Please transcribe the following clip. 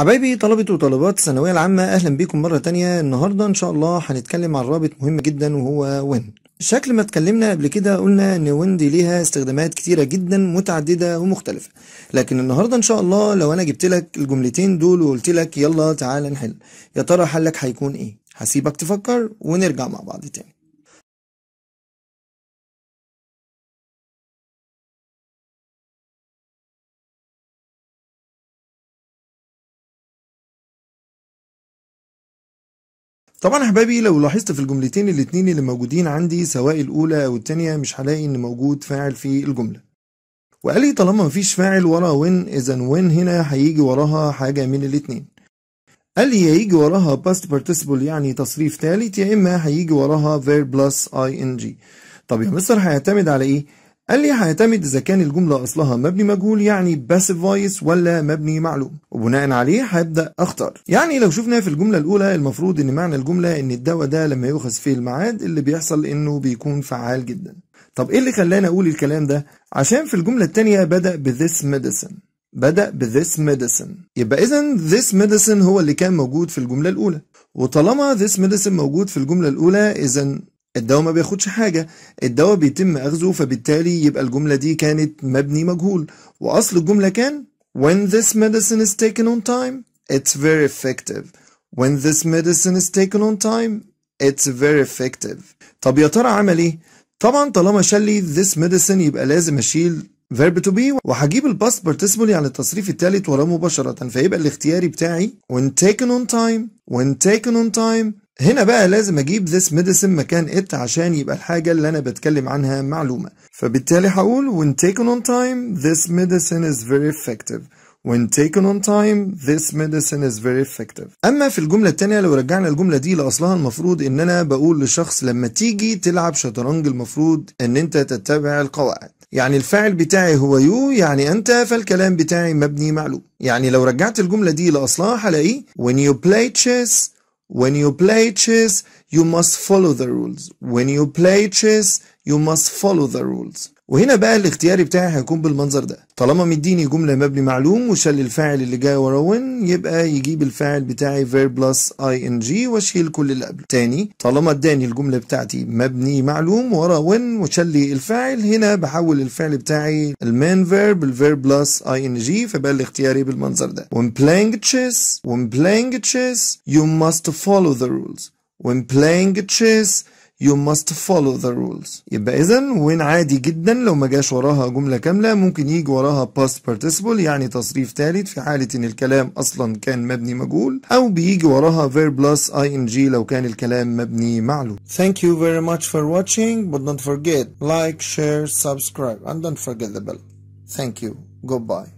حبايبي طلبة وطلبات الثانوية العامة أهلا بيكم مرة تانية النهاردة إن شاء الله هنتكلم عن رابط مهم جدا وهو وين شكل ما اتكلمنا قبل كده قلنا ان ويند ليها استخدامات كتيره جدا متعدده ومختلفه لكن النهارده ان شاء الله لو انا جبت لك الجملتين دول وقلت لك يلا تعالى نحل يا ترى حلك هيكون ايه هسيبك تفكر ونرجع مع بعض تاني طبعا احبابي لو لاحظت في الجملتين الاتنين اللي موجودين عندي سواء الاولى او التانية مش هلاقي ان موجود فاعل في الجملة وقال لي طالما مفيش فاعل ورا وين اذا وين هنا هيجي وراها حاجة من الاتنين قال لي هيجي وراها past participle يعني تصريف ثالث يا اما هيجي وراها verb plus ing طب يا مستر هيعتمد على ايه قال لي هيعتمد اذا كان الجملة اصلها مبني مجهول يعني passive voice ولا مبني معلوم وبناء عليه هبدا اختار يعني لو شفنا في الجمله الاولى المفروض ان معنى الجمله ان الدواء ده لما يؤخذ في الميعاد اللي بيحصل انه بيكون فعال جدا طب ايه اللي خلاني اقول الكلام ده عشان في الجمله الثانيه بدا بذس ميديسن بدأ بذس ميديسن يبقى إذا ذس ميديسن هو اللي كان موجود في الجملة الأولى وطالما ذس ميديسن موجود في الجملة الأولى إذا الدواء ما بياخدش حاجة الدواء بيتم أخذه فبالتالي يبقى الجملة دي كانت مبني مجهول وأصل الجملة كان when this medicine is taken on time, it's very effective. When this medicine is taken on time, it's very effective. طب يا ترى عمل طبعا طالما شلي this medicine يبقى لازم اشيل verb to be وهجيب الباست بارتيسيبل على التصريف الثالث وراه مباشرة فيبقى الاختياري بتاعي when taken on time when taken on time هنا بقى لازم اجيب this medicine مكان it عشان يبقى الحاجة اللي انا بتكلم عنها معلومة فبالتالي هقول when taken on time this medicine is very effective when taken on time this medicine is very effective اما في الجمله الثانيه لو رجعنا الجمله دي لاصلها المفروض ان انا بقول لشخص لما تيجي تلعب شطرنج المفروض ان انت تتبع القواعد يعني الفاعل بتاعي هو يو يعني انت فالكلام بتاعي مبني معلوم يعني لو رجعت الجمله دي لاصلها هلاقيه when you play chess When you play chess, you must follow the rules. When you play chess, you must follow the rules. وهنا بقى الاختياري بتاعي هيكون بالمنظر ده طالما مديني جمله مبني معلوم وشال الفاعل اللي جاي ورا وين يبقى يجيب الفاعل بتاعي فير بلس اي ان جي واشيل كل اللي قبله تاني طالما اداني الجمله بتاعتي مبني معلوم ورا وين وشال لي الفاعل هنا بحول الفعل بتاعي المين فيرب الفيرب بلس اي ان جي فبقى الاختياري بالمنظر ده when playing chess when playing chess you must follow the rules when playing chess you must follow the rules يبقى اذا وين عادي جدا لو ما جاش وراها جمله كامله ممكن يجي وراها past participle يعني تصريف ثالث في حاله ان الكلام اصلا كان مبني مجهول او بيجي وراها verb plus ing لو كان الكلام مبني معلوم Thank you very much for watching but don't forget like share subscribe and don't forget the bell Thank you goodbye